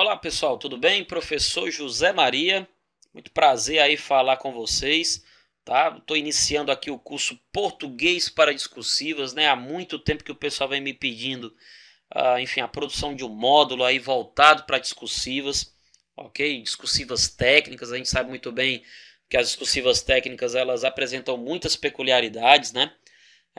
Olá pessoal, tudo bem? Professor José Maria, muito prazer aí falar com vocês. Tá? Estou iniciando aqui o curso Português para Discursivas, né? Há muito tempo que o pessoal vem me pedindo, uh, enfim, a produção de um módulo aí voltado para discursivas, ok? Discursivas técnicas, a gente sabe muito bem que as discursivas técnicas elas apresentam muitas peculiaridades, né?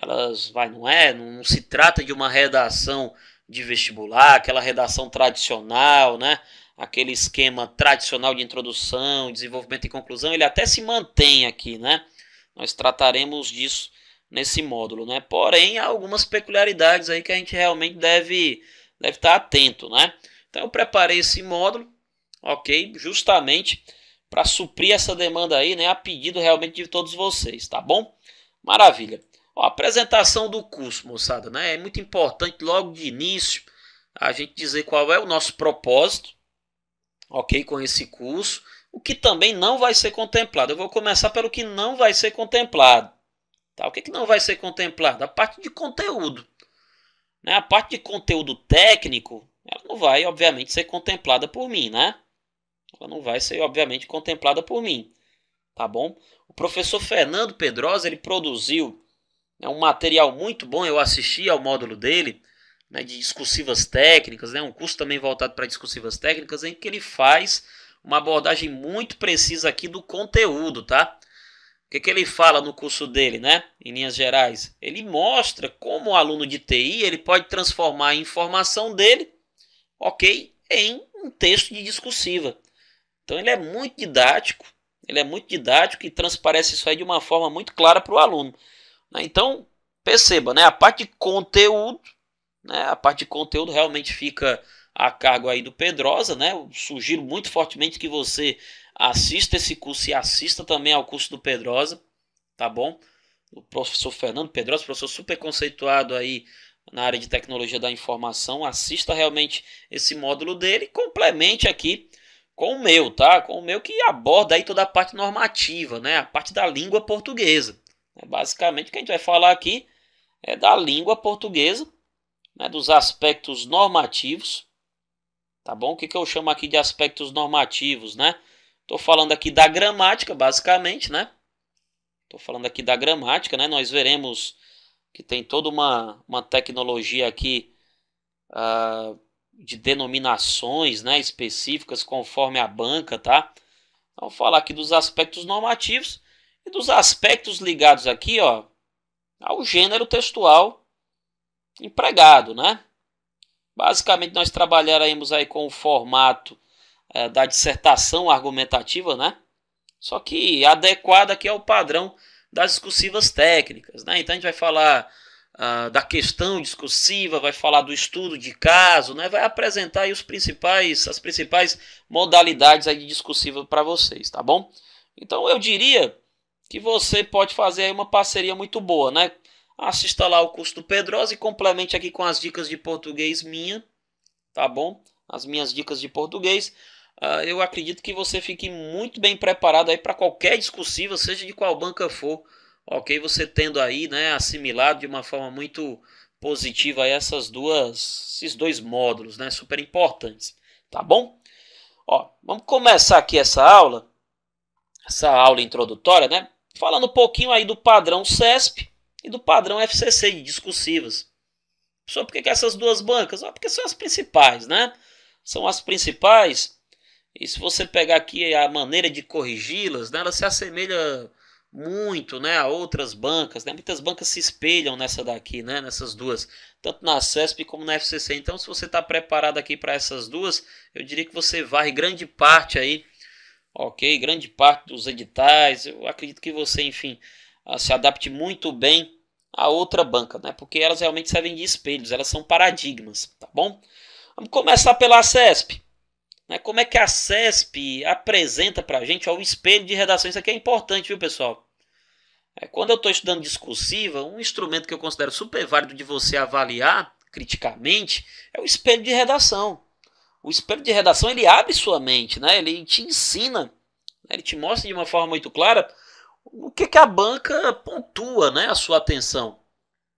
Elas vai, não é, não, não se trata de uma redação de vestibular, aquela redação tradicional, né? Aquele esquema tradicional de introdução, desenvolvimento e conclusão, ele até se mantém aqui, né? Nós trataremos disso nesse módulo, né? Porém, há algumas peculiaridades aí que a gente realmente deve deve estar atento, né? Então eu preparei esse módulo, OK? Justamente para suprir essa demanda aí, né, a pedido realmente de todos vocês, tá bom? Maravilha. A apresentação do curso, moçada, né? É muito importante logo de início a gente dizer qual é o nosso propósito, ok, com esse curso, o que também não vai ser contemplado. Eu vou começar pelo que não vai ser contemplado. Tá? O que, que não vai ser contemplado? A parte de conteúdo. Né? A parte de conteúdo técnico, ela não vai, obviamente, ser contemplada por mim, né? Ela não vai ser, obviamente, contemplada por mim, tá bom? O professor Fernando Pedrosa, ele produziu é um material muito bom, eu assisti ao módulo dele, né, de discursivas técnicas, né, um curso também voltado para discursivas técnicas, em que ele faz uma abordagem muito precisa aqui do conteúdo, tá? O que, que ele fala no curso dele, né? Em linhas gerais, ele mostra como o aluno de TI ele pode transformar a informação dele, ok, em um texto de discursiva. Então ele é muito didático, ele é muito didático e transparece isso aí de uma forma muito clara para o aluno. Né? Então, perceba, né? a parte de conteúdo, né? a parte de conteúdo realmente fica a cargo aí do Pedrosa. Né? Eu sugiro muito fortemente que você assista esse curso e assista também ao curso do Pedrosa, tá bom? O professor Fernando Pedrosa, professor super conceituado aí na área de tecnologia da informação, assista realmente esse módulo dele e complemente aqui com o meu, tá? Com o meu que aborda aí toda a parte normativa, né? A parte da língua portuguesa. É basicamente, o que a gente vai falar aqui é da língua portuguesa, né, dos aspectos normativos, tá bom? O que, que eu chamo aqui de aspectos normativos, né? Estou falando aqui da gramática, basicamente, né? Estou falando aqui da gramática, né? Nós veremos que tem toda uma, uma tecnologia aqui uh, de denominações né, específicas conforme a banca, tá? Então, vou falar aqui dos aspectos normativos dos aspectos ligados aqui ó, ao gênero textual empregado. Né? Basicamente, nós trabalharemos aí com o formato é, da dissertação argumentativa, né? só que adequada aqui ao padrão das discursivas técnicas. Né? Então, a gente vai falar ah, da questão discursiva, vai falar do estudo de caso, né? vai apresentar aí os principais, as principais modalidades aí de discursiva para vocês, tá bom? Então, eu diria que você pode fazer uma parceria muito boa, né? Assista lá o curso do Pedrosa e complemente aqui com as dicas de português minha, tá bom? As minhas dicas de português. Uh, eu acredito que você fique muito bem preparado aí para qualquer discursiva, seja de qual banca for, ok? Você tendo aí, né, assimilado de uma forma muito positiva essas duas, esses dois módulos, né, super importantes, tá bom? Ó, vamos começar aqui essa aula, essa aula introdutória, né? falando um pouquinho aí do padrão CESP e do padrão FCC de discursivas. Só por que essas duas bancas? Ah, porque são as principais, né? São as principais. E se você pegar aqui a maneira de corrigi-las, né, ela se assemelha muito né, a outras bancas. Né? Muitas bancas se espelham nessa daqui, né, nessas duas, tanto na CESP como na FCC. Então, se você está preparado aqui para essas duas, eu diria que você varre grande parte aí ok? Grande parte dos editais, eu acredito que você, enfim, ah, se adapte muito bem à outra banca, né? Porque elas realmente servem de espelhos, elas são paradigmas, tá bom? Vamos começar pela CESP. Né? Como é que a CESP apresenta para a gente ó, o espelho de redação? Isso aqui é importante, viu, pessoal? É, quando eu estou estudando discursiva, um instrumento que eu considero super válido de você avaliar criticamente é o espelho de redação o espelho de redação ele abre sua mente, né? Ele te ensina, né? ele te mostra de uma forma muito clara o que, que a banca pontua, né? A sua atenção,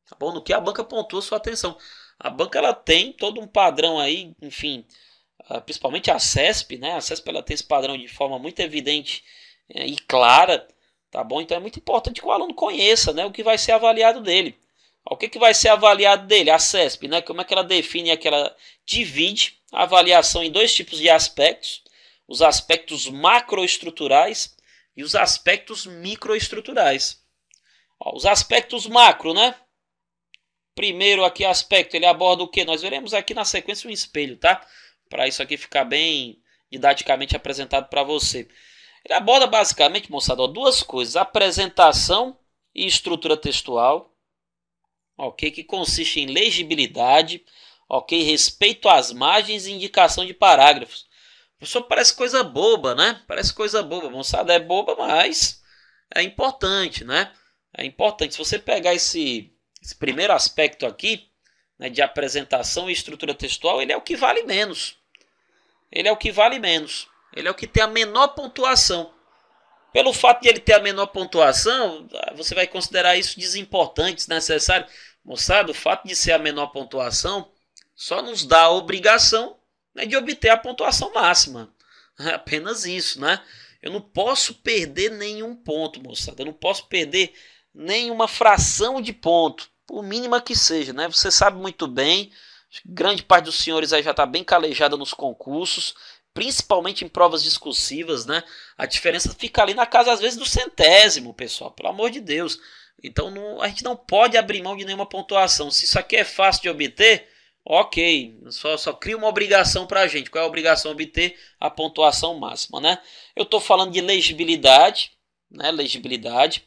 tá bom? No que a banca pontua a sua atenção. A banca ela tem todo um padrão aí, enfim, ah, principalmente a CESP, né? A CESP ela tem esse padrão de forma muito evidente eh, e clara, tá bom? Então é muito importante que o aluno conheça, né? O que vai ser avaliado dele. O que, que vai ser avaliado dele? A CESP, né? Como é que ela define aquela divide a avaliação em dois tipos de aspectos: os aspectos macroestruturais e os aspectos microestruturais. Ó, os aspectos macro, né? Primeiro aqui aspecto, ele aborda o que? Nós veremos aqui na sequência um espelho, tá? Para isso aqui ficar bem didaticamente apresentado para você. Ele aborda basicamente, moçada, ó, duas coisas: apresentação e estrutura textual, ok? Que consiste em legibilidade, ok? Respeito às margens e indicação de parágrafos. Professor, parece coisa boba, né? Parece coisa boba. Moçada, é boba, mas é importante, né? É importante. Se você pegar esse, esse primeiro aspecto aqui, né, de apresentação e estrutura textual, ele é o que vale menos. Ele é o que vale menos. Ele é o que tem a menor pontuação. Pelo fato de ele ter a menor pontuação, você vai considerar isso desimportante, desnecessário. Moçada, o fato de ser a menor pontuação só nos dá a obrigação né, de obter a pontuação máxima. É apenas isso, né? Eu não posso perder nenhum ponto, moçada. Eu não posso perder nenhuma fração de ponto, por mínima que seja, né? Você sabe muito bem, grande parte dos senhores aí já está bem calejada nos concursos, principalmente em provas discursivas, né? A diferença fica ali na casa, às vezes, do centésimo, pessoal, pelo amor de Deus. Então não, a gente não pode abrir mão de nenhuma pontuação. Se isso aqui é fácil de obter, Ok, só, só cria uma obrigação para a gente. Qual é a obrigação? Obter a pontuação máxima, né? Eu estou falando de legibilidade, né? Legibilidade.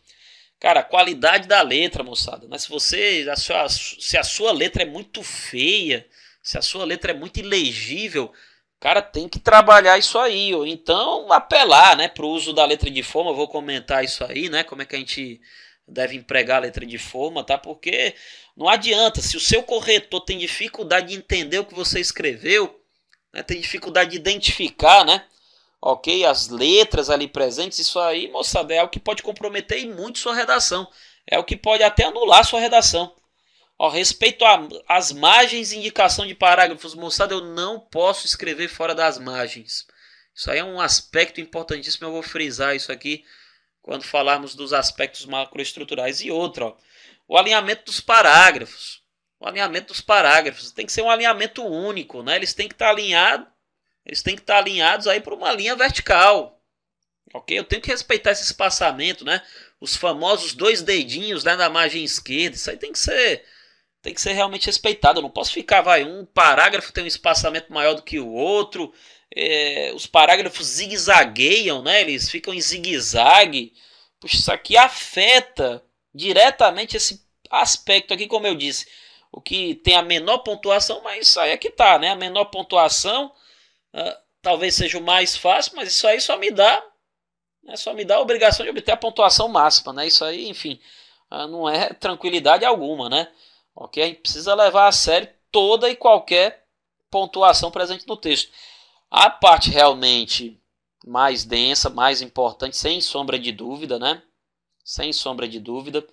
Cara, qualidade da letra, moçada. Né? Se você, a sua, se a sua letra é muito feia, se a sua letra é muito ilegível, cara, tem que trabalhar isso aí. Ou então apelar, né, para o uso da letra de forma. Eu vou comentar isso aí, né? Como é que a gente deve empregar a letra de forma, tá? Porque não adianta, se o seu corretor tem dificuldade de entender o que você escreveu, né, tem dificuldade de identificar, né? Ok, as letras ali presentes, isso aí, moçada, é o que pode comprometer muito sua redação. É o que pode até anular sua redação. Ó, respeito às margens e indicação de parágrafos, moçada, eu não posso escrever fora das margens. Isso aí é um aspecto importantíssimo, eu vou frisar isso aqui quando falarmos dos aspectos macroestruturais. E outra, ó, o alinhamento dos parágrafos. O alinhamento dos parágrafos tem que ser um alinhamento único, né? Eles têm que estar tá alinhados, eles têm que estar tá alinhados aí para uma linha vertical. OK? Eu tenho que respeitar esse espaçamento, né? Os famosos dois dedinhos né, na margem esquerda, isso aí tem que ser tem que ser realmente respeitado. Eu não posso ficar, vai, um parágrafo tem um espaçamento maior do que o outro. É, os parágrafos zigue-zagueiam, né? Eles ficam em zigue-zague. Puxa, isso aqui afeta diretamente esse aspecto aqui, como eu disse, o que tem a menor pontuação, mas isso aí é que tá, né? A menor pontuação uh, talvez seja o mais fácil, mas isso aí só me dá né, só me dá a obrigação de obter a pontuação máxima, né? Isso aí, enfim, uh, não é tranquilidade alguma, né? Ok, a gente precisa levar a sério toda e qualquer pontuação presente no texto. A parte realmente mais densa, mais importante, sem sombra de dúvida, né? sem sombra de dúvida.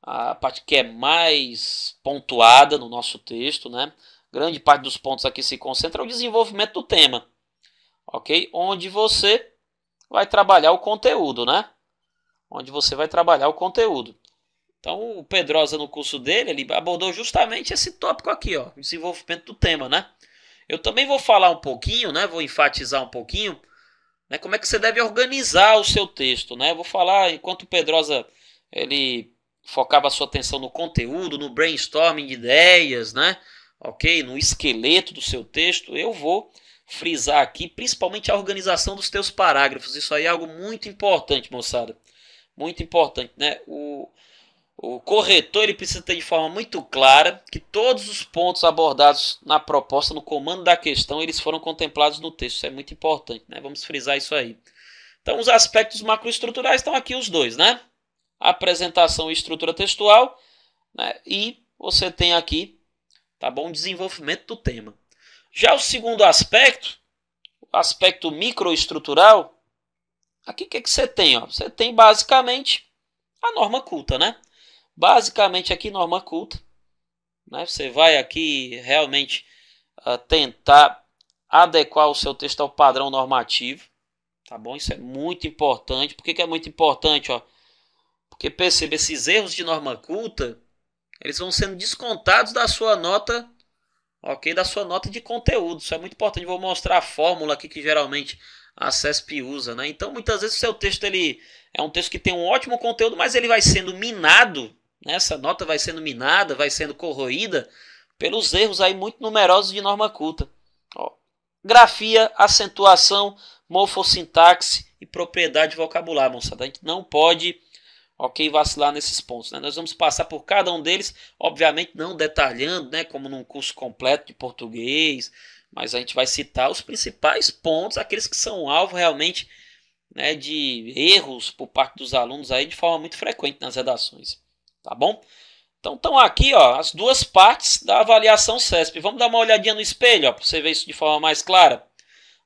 A parte que é mais pontuada no nosso texto, né? Grande parte dos pontos aqui se concentra no é desenvolvimento do tema, ok? Onde você vai trabalhar o conteúdo, né? Onde você vai trabalhar o conteúdo. Então, o Pedrosa, no curso dele, ele abordou justamente esse tópico aqui, ó, desenvolvimento do tema, né? Eu também vou falar um pouquinho, né? Vou enfatizar um pouquinho né? Como é que você deve organizar o seu texto? Né? Eu vou falar, enquanto o Pedrosa ele focava a sua atenção no conteúdo, no brainstorming de ideias, né? ok? No esqueleto do seu texto, eu vou frisar aqui, principalmente a organização dos teus parágrafos. Isso aí é algo muito importante, moçada. Muito importante, né? O, o corretor ele precisa ter de forma muito clara que todos os pontos abordados na proposta, no comando da questão, eles foram contemplados no texto. Isso é muito importante, né? Vamos frisar isso aí. Então, os aspectos macroestruturais estão aqui os dois, né? Apresentação e estrutura textual, né? E você tem aqui, tá bom, desenvolvimento do tema. Já o segundo aspecto, o aspecto microestrutural, aqui o que, é que você tem? Ó? Você tem basicamente a norma culta, né? Basicamente aqui norma culta, né? Você vai aqui realmente uh, tentar adequar o seu texto ao padrão normativo, tá bom? Isso é muito importante. Por que, que é muito importante, ó? Porque perceba esses erros de norma culta, eles vão sendo descontados da sua nota, ok? Da sua nota de conteúdo. Isso é muito importante. Vou mostrar a fórmula aqui que geralmente a CESP usa, né? Então, muitas vezes o seu texto ele é um texto que tem um ótimo conteúdo, mas ele vai sendo minado né? Essa nota vai sendo minada, vai sendo corroída pelos erros aí muito numerosos de norma culta. Ó, grafia, acentuação, morfossintaxe e propriedade vocabular, moçada. A gente não pode ok, vacilar nesses pontos. Né? Nós vamos passar por cada um deles, obviamente não detalhando, né, como num curso completo de português, mas a gente vai citar os principais pontos, aqueles que são alvo realmente né, de erros por parte dos alunos aí de forma muito frequente nas redações. Tá bom? Então estão aqui ó, as duas partes da avaliação CESP. Vamos dar uma olhadinha no espelho para você ver isso de forma mais clara.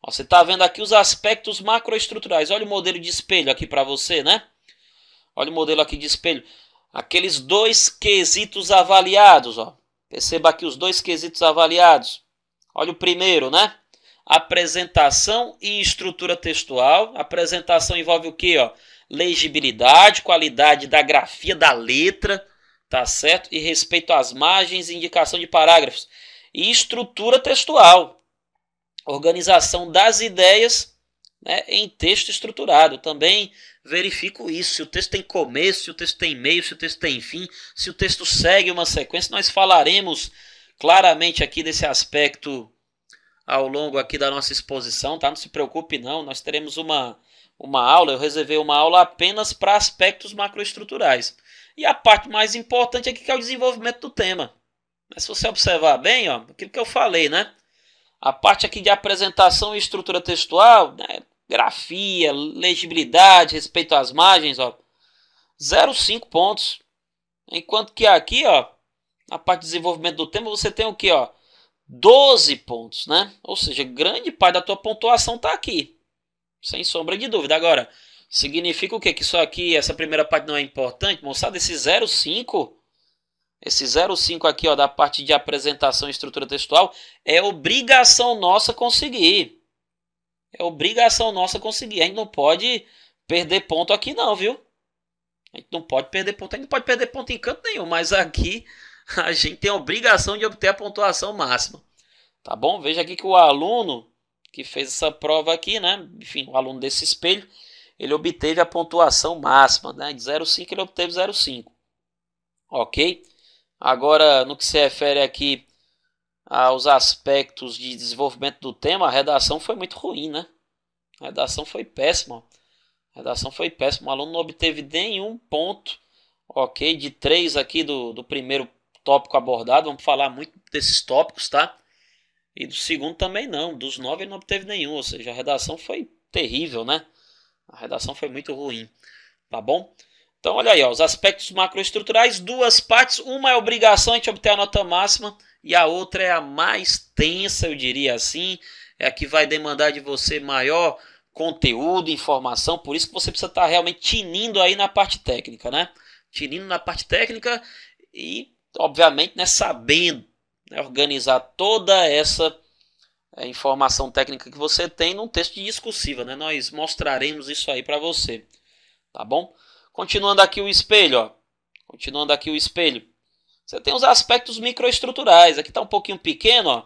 Ó, você está vendo aqui os aspectos macroestruturais. Olha o modelo de espelho aqui para você, né? Olha o modelo aqui de espelho. Aqueles dois quesitos avaliados. Ó. Perceba aqui os dois quesitos avaliados. Olha o primeiro, né? Apresentação e estrutura textual. Apresentação envolve o quê Ó? legibilidade, qualidade da grafia da letra, tá certo? E respeito às margens indicação de parágrafos. E estrutura textual, organização das ideias né, em texto estruturado. Também verifico isso, se o texto tem começo, se o texto tem meio, se o texto tem fim, se o texto segue uma sequência. Nós falaremos claramente aqui desse aspecto ao longo aqui da nossa exposição, tá? Não se preocupe não, nós teremos uma uma aula, eu reservei uma aula apenas para aspectos macroestruturais. E a parte mais importante aqui é que é o desenvolvimento do tema. Mas se você observar bem, ó, aquilo que eu falei, né? A parte aqui de apresentação e estrutura textual, né? grafia, legibilidade, respeito às margens, ó, 0,5 pontos. Enquanto que aqui, ó, na parte de desenvolvimento do tema, você tem o que, ó, 12 pontos, né? Ou seja, grande parte da tua pontuação está aqui. Sem sombra de dúvida. Agora, significa o quê? Que só aqui essa primeira parte não é importante? Moçada, esse 0,5, esse 0,5 aqui, ó, da parte de apresentação e estrutura textual, é obrigação nossa conseguir. É obrigação nossa conseguir. A gente não pode perder ponto aqui, não, viu? A gente não pode perder ponto. A gente não pode perder ponto em canto nenhum, mas aqui a gente tem a obrigação de obter a pontuação máxima. Tá bom? Veja aqui que o aluno que fez essa prova aqui, né? Enfim, o aluno desse espelho, ele obteve a pontuação máxima, né? De 0,5 ele obteve 0,5. Ok? Agora, no que se refere aqui aos aspectos de desenvolvimento do tema, a redação foi muito ruim, né? A redação foi péssima. A redação foi péssima. O aluno não obteve nenhum ponto, ok? De três aqui do, do primeiro tópico abordado. Vamos falar muito desses tópicos, tá? E do segundo também não. Dos nove ele não obteve nenhum. Ou seja, a redação foi terrível, né? A redação foi muito ruim. Tá bom? Então, olha aí, ó, os aspectos macroestruturais, duas partes. Uma é obrigação de obter a nota máxima e a outra é a mais tensa, eu diria assim. É a que vai demandar de você maior conteúdo, informação. Por isso que você precisa estar realmente tinindo aí na parte técnica, né? Tinindo na parte técnica e, obviamente, né, sabendo né, organizar toda essa é, informação técnica que você tem num texto de discursiva. Né? Nós mostraremos isso aí para você. Tá bom? Continuando aqui o espelho. Ó. Continuando aqui o espelho. Você tem os aspectos microestruturais. Aqui está um pouquinho pequeno. Ó.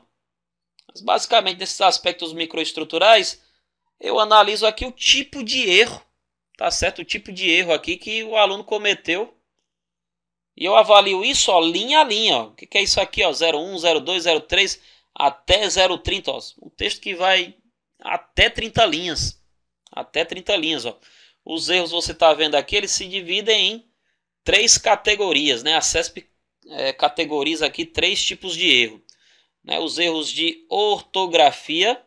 Mas basicamente, nesses aspectos microestruturais, eu analiso aqui o tipo de erro. Tá certo? O tipo de erro aqui que o aluno cometeu e eu avalio isso ó, linha a linha. Ó. O que, que é isso aqui? Ó, 01, 02, 03 até 030. Ó. Um texto que vai até 30 linhas. Até 30 linhas. Ó. Os erros você está vendo aqui, eles se dividem em três categorias. Né? A CESP é, categoriza aqui três tipos de erro. Né? Os erros de ortografia.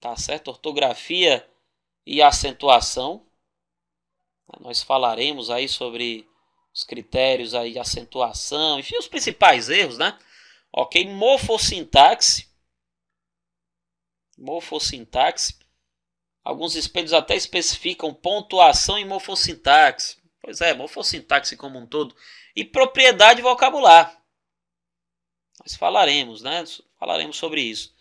Tá certo? Ortografia e acentuação. Nós falaremos aí sobre os critérios aí de acentuação, enfim, os principais erros, né? Ok, morfossintaxe. Morfossintaxe. Alguns espelhos até especificam pontuação e morfossintaxe. Pois é, morfossintaxe como um todo. E propriedade vocabular. Nós falaremos, né? Falaremos sobre isso.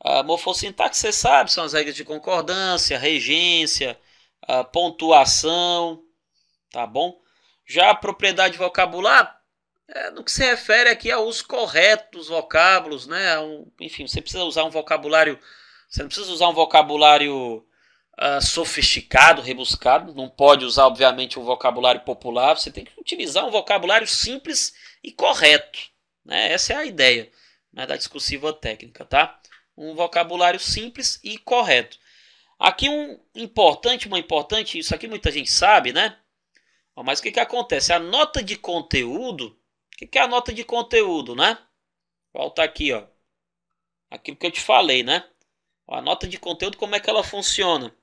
A morfossintaxe, você sabe, são as regras de concordância, regência, pontuação, tá bom? Já a propriedade vocabular, é, no que se refere aqui aos corretos vocábulos, né? Um, enfim, você precisa usar um vocabulário, você não precisa usar um vocabulário uh, sofisticado, rebuscado, não pode usar, obviamente, um vocabulário popular, você tem que utilizar um vocabulário simples e correto, né? Essa é a ideia né, da discursiva técnica, tá? Um vocabulário simples e correto. Aqui um importante, uma importante, isso aqui muita gente sabe, né? Mas o que, que acontece? A nota de conteúdo. O que, que é a nota de conteúdo, né? Volta aqui, ó. Aquilo que eu te falei, né? A nota de conteúdo, como é que ela funciona?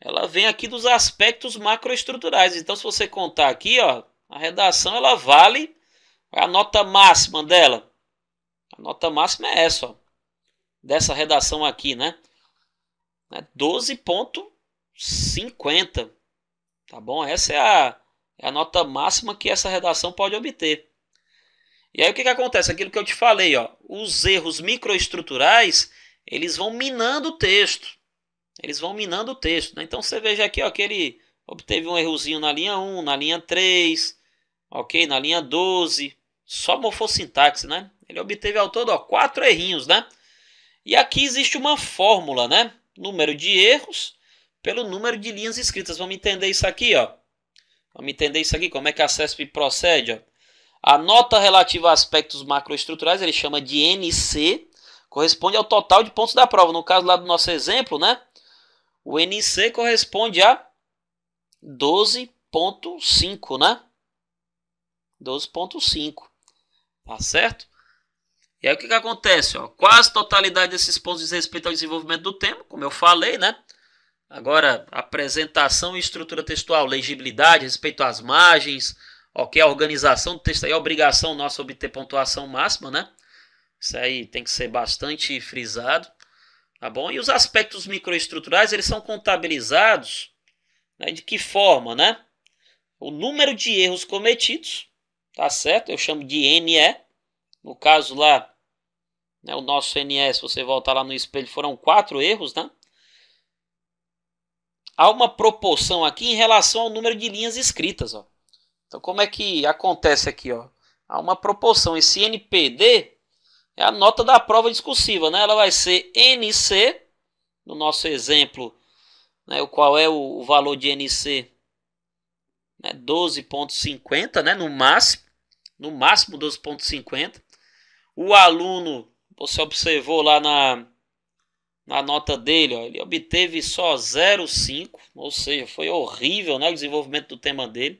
Ela vem aqui dos aspectos macroestruturais. Então, se você contar aqui, ó, a redação ela vale a nota máxima dela. A nota máxima é essa, ó, dessa redação aqui, né? 12.50. É tá bom? Essa é a é a nota máxima que essa redação pode obter. E aí o que, que acontece? Aquilo que eu te falei, ó, os erros microestruturais, eles vão minando o texto. Eles vão minando o texto. Né? Então você veja aqui ó, que ele obteve um errozinho na linha 1, na linha 3, ok? Na linha 12. Só morfossintaxe, né? Ele obteve ao todo ó, quatro errinhos, né? E aqui existe uma fórmula, né? Número de erros pelo número de linhas escritas. Vamos entender isso aqui, ó. Vamos entender isso aqui, como é que a CESP procede. Ó. A nota relativa a aspectos macroestruturais, ele chama de NC, corresponde ao total de pontos da prova. No caso lá do nosso exemplo, né? O NC corresponde a 12.5, né? 12.5. Tá certo? E aí o que, que acontece? Ó? Quase totalidade desses pontos diz respeito ao desenvolvimento do tema, como eu falei, né? Agora, apresentação e estrutura textual, legibilidade, respeito às margens, ok? A organização do texto aí é obrigação nossa obter pontuação máxima, né? Isso aí tem que ser bastante frisado, tá bom? E os aspectos microestruturais, eles são contabilizados né, de que forma, né? O número de erros cometidos, tá certo? Eu chamo de NE. No caso lá, né, o nosso NE, se você voltar lá no espelho, foram quatro erros, né? há uma proporção aqui em relação ao número de linhas escritas. Ó. Então, como é que acontece aqui? Ó? Há uma proporção. Esse NPD é a nota da prova discursiva. Né? Ela vai ser NC, no nosso exemplo, né, o qual é o, valor de NC? Né, 12,50, né, no máximo. No máximo 12,50. O aluno, você observou lá na, na nota dele, ó, ele obteve só 0,5, ou seja, foi horrível né, o desenvolvimento do tema dele.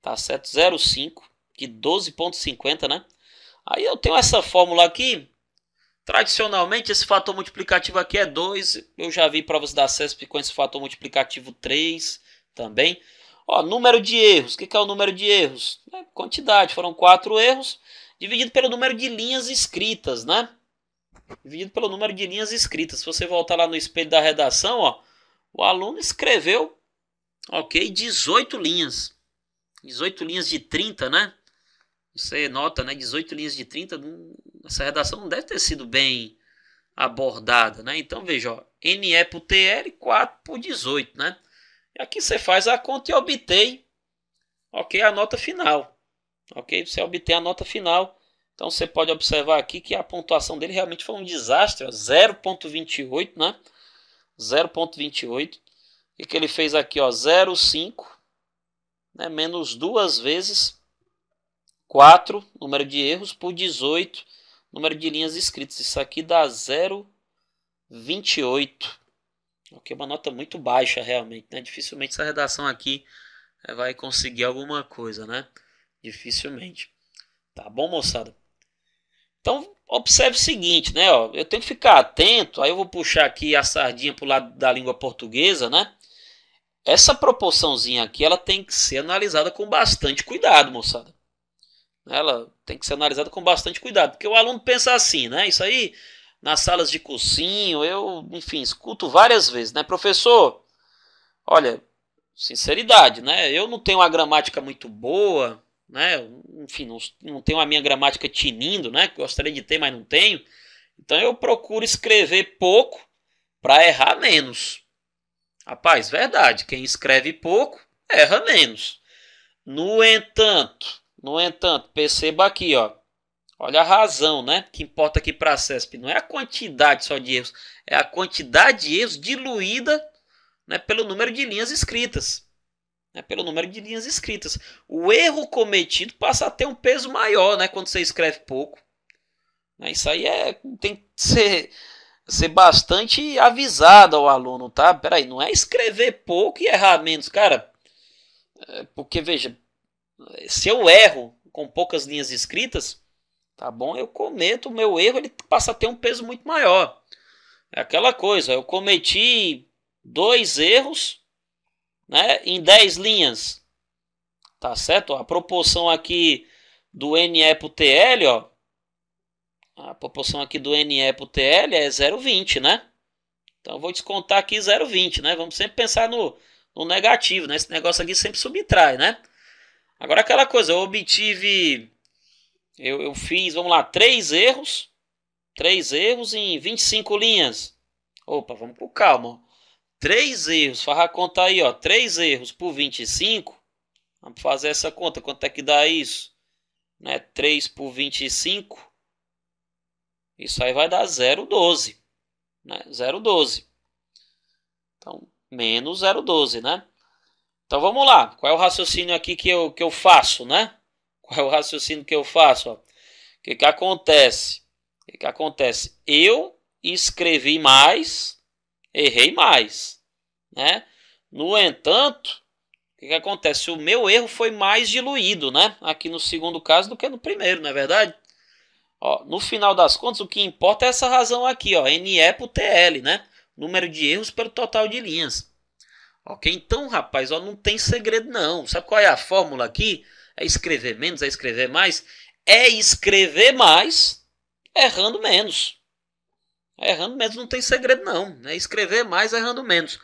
Tá certo? 0,5 que 12,50, né? Aí eu tenho essa fórmula aqui. Tradicionalmente, esse fator multiplicativo aqui é 2. Eu já vi provas da CESP com esse fator multiplicativo 3 também. Ó, número de erros. O que, que é o número de erros? É, quantidade. Foram 4 erros dividido pelo número de linhas escritas, né? dividido pelo número de linhas escritas. Se você voltar lá no espelho da redação, ó, o aluno escreveu, ok, 18 linhas. 18 linhas de 30, né? Você é nota, né? 18 linhas de 30, essa redação não deve ter sido bem abordada, né? Então veja, ó, NE por TR, 4 por 18, né? E aqui você faz a conta e obtém, ok, a nota final. Ok? Você obtém a nota final então você pode observar aqui que a pontuação dele realmente foi um desastre, 0.28, né? 0.28. E que ele fez aqui, ó, 0,5, né? menos duas vezes 4, número de erros, por 18, número de linhas escritas. Isso aqui dá 0,28. é uma nota muito baixa realmente, né? Dificilmente essa redação aqui eh, vai conseguir alguma coisa, né? Dificilmente. Tá bom, moçada? Então, observe o seguinte, né? Ó, eu tenho que ficar atento, aí eu vou puxar aqui a sardinha para o lado da língua portuguesa, né? Essa proporçãozinha aqui, ela tem que ser analisada com bastante cuidado, moçada. Né, ela tem que ser analisada com bastante cuidado, porque o aluno pensa assim, né? Isso aí, nas salas de cursinho, eu, enfim, escuto várias vezes, né? Professor, olha, sinceridade, né? Eu não tenho uma gramática muito boa, né? Enfim, não, não tenho a minha gramática tinindo, né? Que gostaria de ter, mas não tenho. Então eu procuro escrever pouco para errar menos. Rapaz, verdade, quem escreve pouco erra menos. No entanto, no entanto, perceba aqui, ó. Olha a razão, né? Que importa aqui para a CESP. Não é a quantidade só de erros, é a quantidade de erros diluída né, pelo número de linhas escritas né, pelo número de linhas escritas. O erro cometido passa a ter um peso maior né, quando você escreve pouco. Né, isso aí é, tem que ser, ser bastante avisado ao aluno, tá? Peraí, não é escrever pouco e errar menos, cara. É, porque, veja, se eu erro com poucas linhas escritas, tá bom? Eu cometo o meu erro, ele passa a ter um peso muito maior. É aquela coisa, eu cometi dois erros né, em 10 linhas. Tá certo? A proporção aqui do NE para o TL, ó, a proporção aqui do NE para o TL é 0,20, né? Então vou descontar aqui 0,20, né? Vamos sempre pensar no, no negativo, né? Esse negócio aqui sempre subtrai, né? Agora aquela coisa, eu obtive, eu, eu fiz, vamos lá, três erros, três erros em 25 linhas. Opa, vamos com calma. Três erros, farra conta aí, ó. Três erros por 25. Vamos fazer essa conta. Quanto é que dá isso? Né? 3 por 25. Isso aí vai dar 0,12. Né? 0,12. Então, menos 0,12, né? Então, vamos lá. Qual é o raciocínio aqui que eu, que eu faço, né? Qual é o raciocínio que eu faço? O que, que acontece? O que, que acontece? Eu escrevi mais errei mais. Né? No entanto, o que, que, acontece? O meu erro foi mais diluído né? aqui no segundo caso do que no primeiro, não é verdade? Ó, no final das contas, o que importa é essa razão aqui, ó, NE por TL, né? número de erros pelo total de linhas. Ok? Então, rapaz, ó, não tem segredo não. Sabe qual é a fórmula aqui? É escrever menos, é escrever mais? É escrever mais errando menos. Errando menos não tem segredo não, né? Escrever mais errando menos.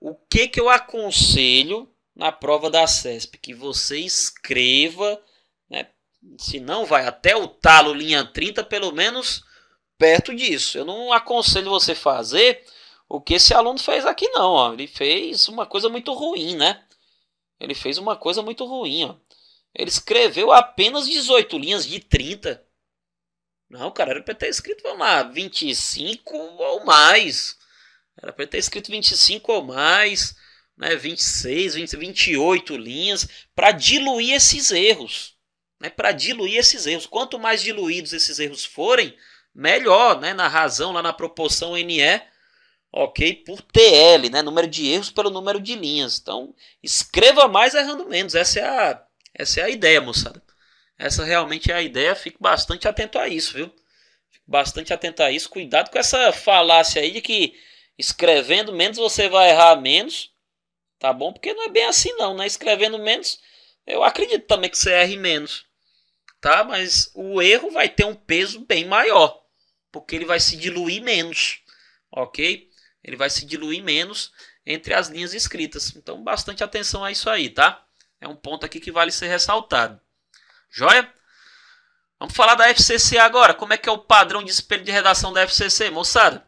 O que que eu aconselho na prova da CESP? Que você escreva, né? se não vai até o talo linha 30, pelo menos perto disso. Eu não aconselho você fazer o que esse aluno fez aqui não, ó. Ele fez uma coisa muito ruim, né? Ele fez uma coisa muito ruim, ó. Ele escreveu apenas 18 linhas de 30. Não, cara, era pra ter escrito, vamos lá, 25 ou mais. Era pra ter escrito 25 ou mais, né, 26, 20, 28 linhas, para diluir esses erros. Né, para diluir esses erros. Quanto mais diluídos esses erros forem, melhor, né, na razão, lá na proporção NE, ok? Por TL, né? Número de erros pelo número de linhas. Então, escreva mais errando menos. Essa é a, essa é a ideia, moçada. Essa realmente é a ideia. Fique bastante atento a isso, viu? Fique bastante atento a isso. Cuidado com essa falácia aí de que escrevendo menos você vai errar menos. Tá bom? Porque não é bem assim, não, né? Escrevendo menos, eu acredito também que você erre menos. Tá? Mas o erro vai ter um peso bem maior. Porque ele vai se diluir menos. Ok? Ele vai se diluir menos entre as linhas escritas. Então, bastante atenção a isso aí, tá? É um ponto aqui que vale ser ressaltado. Joia? Vamos falar da FCC agora. Como é que é o padrão de espelho de redação da FCC, moçada?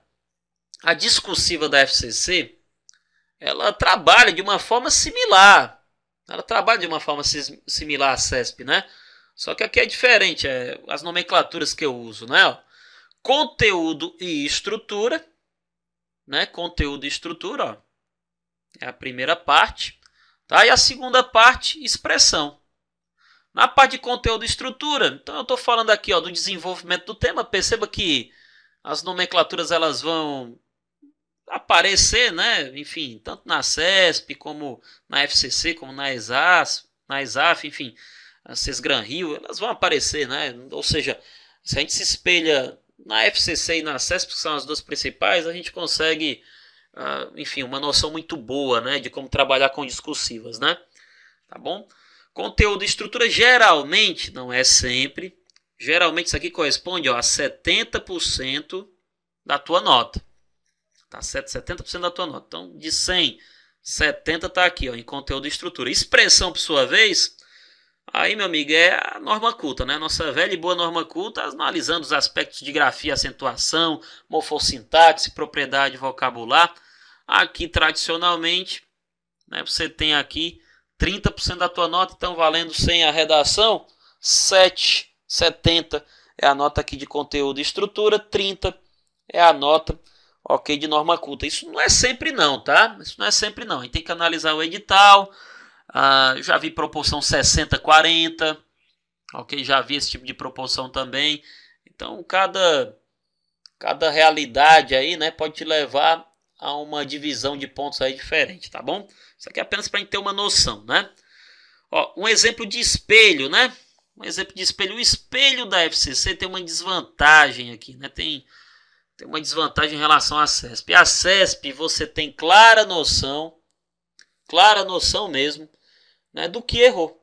A discursiva da FCC, ela trabalha de uma forma similar. Ela trabalha de uma forma similar à CESP, né? Só que aqui é diferente, é as nomenclaturas que eu uso, né? Conteúdo e estrutura, né? Conteúdo e estrutura, ó. É a primeira parte, tá? E a segunda parte, expressão. Na parte de conteúdo e estrutura, então eu estou falando aqui ó, do desenvolvimento do tema. Perceba que as nomenclaturas elas vão aparecer, né? enfim, tanto na CESP, como na FCC, como na ESAF, na ESAF enfim, a CESGRAN Rio, elas vão aparecer. Né? Ou seja, se a gente se espelha na FCC e na CESP, que são as duas principais, a gente consegue, ah, enfim, uma noção muito boa né? de como trabalhar com discursivas. Né? Tá bom? Conteúdo e estrutura geralmente, não é sempre, geralmente isso aqui corresponde ó, a 70% da tua nota. Tá 70% da tua nota. Então, de 100, 70 está aqui ó, em conteúdo e estrutura. Expressão, por sua vez, aí, meu amigo, é a norma culta, né? Nossa velha e boa norma culta, analisando os aspectos de grafia, acentuação, morfossintaxe, propriedade vocabular. Aqui, tradicionalmente, né, você tem aqui 30% da tua nota, então valendo 100 a redação, 7,70 é a nota aqui de conteúdo e estrutura, 30 é a nota ok de norma culta. Isso não é sempre não, tá? Isso não é sempre não. A gente tem que analisar o edital. Ah, já vi proporção 60 40, ok? Já vi esse tipo de proporção também. Então cada cada realidade aí, né, pode te levar a uma divisão de pontos aí diferente, tá bom? Isso aqui é apenas para a gente ter uma noção, né? Ó, um exemplo de espelho, né? Um exemplo de espelho. O espelho da FCC tem uma desvantagem aqui, né? Tem, tem uma desvantagem em relação à CESP. A CESP você tem clara noção, clara noção mesmo, né, do que errou.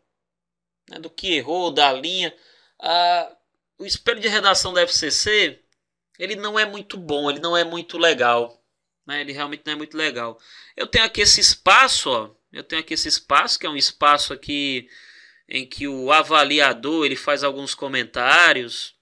Né, do que errou, da linha. Ah, o espelho de redação da FCC, ele não é muito bom, ele não é muito legal. Né? Ele realmente não é muito legal. Eu tenho aqui esse espaço, ó. Eu tenho aqui esse espaço, que é um espaço aqui em que o avaliador ele faz alguns comentários.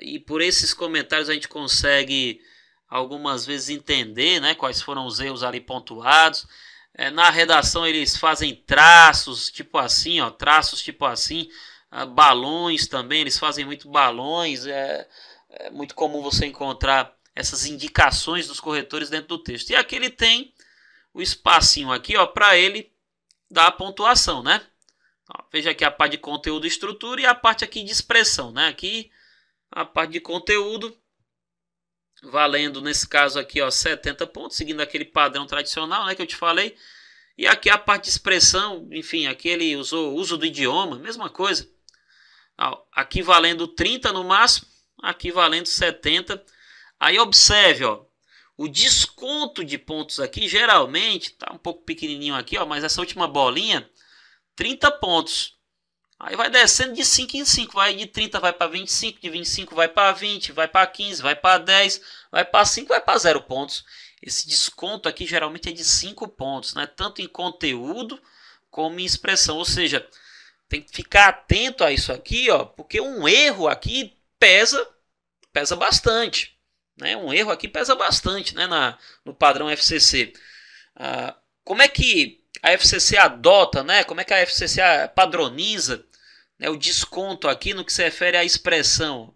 E por esses comentários a gente consegue algumas vezes entender né, quais foram os erros ali pontuados. É, na redação eles fazem traços, tipo assim, ó, traços tipo assim, ah, balões também, eles fazem muito balões, é, é muito comum você encontrar essas indicações dos corretores dentro do texto. E aqui ele tem o espacinho aqui ó para ele dar a pontuação, né? Ó, veja aqui a parte de conteúdo e estrutura e a parte aqui de expressão, né? Aqui a parte de conteúdo valendo nesse caso aqui ó 70 pontos, seguindo aquele padrão tradicional, né, que eu te falei. E aqui a parte de expressão, enfim, aqui ele usou uso do idioma, mesma coisa. Ó, aqui valendo 30 no máximo, aqui valendo 70 Aí observe, ó, o desconto de pontos aqui geralmente tá um pouco pequenininho aqui, ó, mas essa última bolinha 30 pontos. Aí vai descendo de 5 em 5, vai de 30 vai para 25, de 25 vai para 20, vai para 15, vai para 10, vai para 5, vai para 0 pontos. Esse desconto aqui geralmente é de 5 pontos, né? Tanto em conteúdo como em expressão, ou seja, tem que ficar atento a isso aqui, ó, porque um erro aqui pesa, pesa bastante. Né? Um erro aqui pesa bastante né? Na, no padrão FCC. Ah, como é que a FCC adota, né? como é que a FCC padroniza né? o desconto aqui no que se refere à expressão?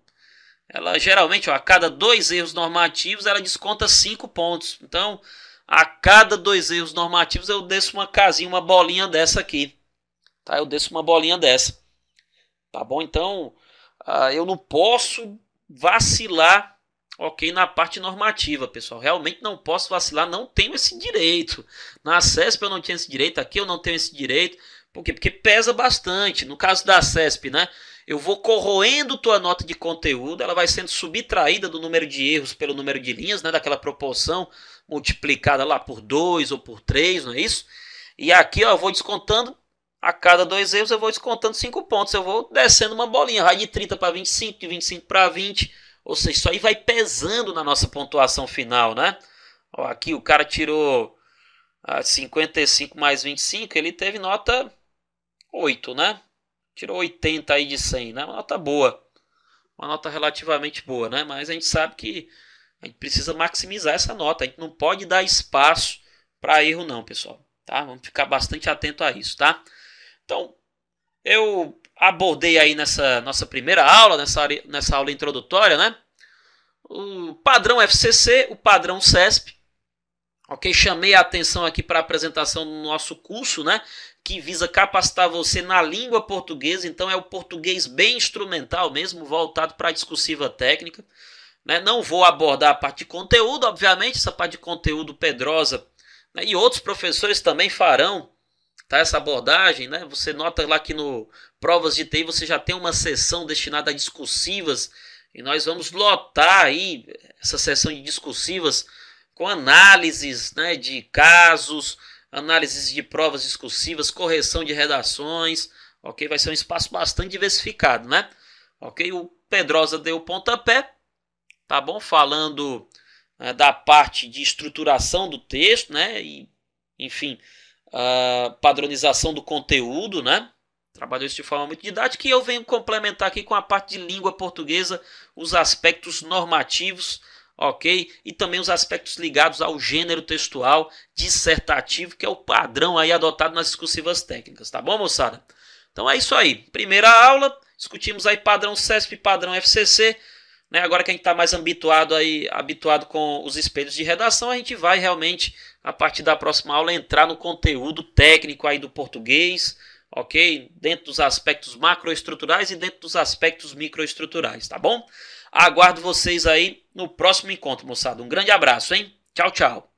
Ela geralmente, ó, a cada dois erros normativos, ela desconta cinco pontos. Então, a cada dois erros normativos, eu desço uma casinha, uma bolinha dessa aqui. Tá? Eu desço uma bolinha dessa. Tá bom? Então, ah, eu não posso vacilar ok na parte normativa, pessoal. Realmente não posso vacilar, não tenho esse direito. Na CESP eu não tinha esse direito, aqui eu não tenho esse direito. Por quê? Porque pesa bastante. No caso da CESP, né? Eu vou corroendo tua nota de conteúdo, ela vai sendo subtraída do número de erros pelo número de linhas, né? Daquela proporção multiplicada lá por 2 ou por 3, não é isso? E aqui ó, eu vou descontando a cada dois erros eu vou descontando 5 pontos. Eu vou descendo uma bolinha, vai de 30 para 25, de 25 para 20 ou seja, isso aí vai pesando na nossa pontuação final, né? Ó, aqui o cara tirou ah, 55 mais 25, ele teve nota 8, né? Tirou 80 aí de 100, né? Uma nota boa. Uma nota relativamente boa, né? Mas a gente sabe que a gente precisa maximizar essa nota. A gente não pode dar espaço para erro não, pessoal. Tá? Vamos ficar bastante atento a isso, tá? Então, eu abordei aí nessa nossa primeira aula, nessa, nessa aula introdutória, né? O padrão FCC, o padrão CESP. Ok, chamei a atenção aqui para a apresentação do nosso curso, né? Que visa capacitar você na língua portuguesa, então é o português bem instrumental mesmo, voltado para a discursiva técnica. Né? Não vou abordar a parte de conteúdo, obviamente, essa parte de conteúdo Pedrosa né? e outros professores também farão tá? Essa abordagem, né? Você nota lá que no Provas de TI você já tem uma sessão destinada a discursivas e nós vamos lotar aí essa sessão de discursivas com análises, né, de casos, análises de provas discursivas, correção de redações, OK? Vai ser um espaço bastante diversificado, né? OK? O Pedrosa deu pontapé, tá bom? Falando eh, da parte de estruturação do texto, né? E, enfim, padronização do conteúdo, né? Trabalhou isso de forma muito didática e eu venho complementar aqui com a parte de língua portuguesa, os aspectos normativos, ok? E também os aspectos ligados ao gênero textual dissertativo, que é o padrão aí adotado nas discursivas técnicas, tá bom, moçada? Então é isso aí. Primeira aula, discutimos aí padrão CESP padrão FCC. Né? Agora que a gente está mais habituado, aí, habituado com os espelhos de redação, a gente vai realmente a partir da próxima aula entrar no conteúdo técnico aí do português, ok? Dentro dos aspectos macroestruturais e dentro dos aspectos microestruturais, tá bom? Aguardo vocês aí no próximo encontro, moçada. Um grande abraço, hein? Tchau, tchau.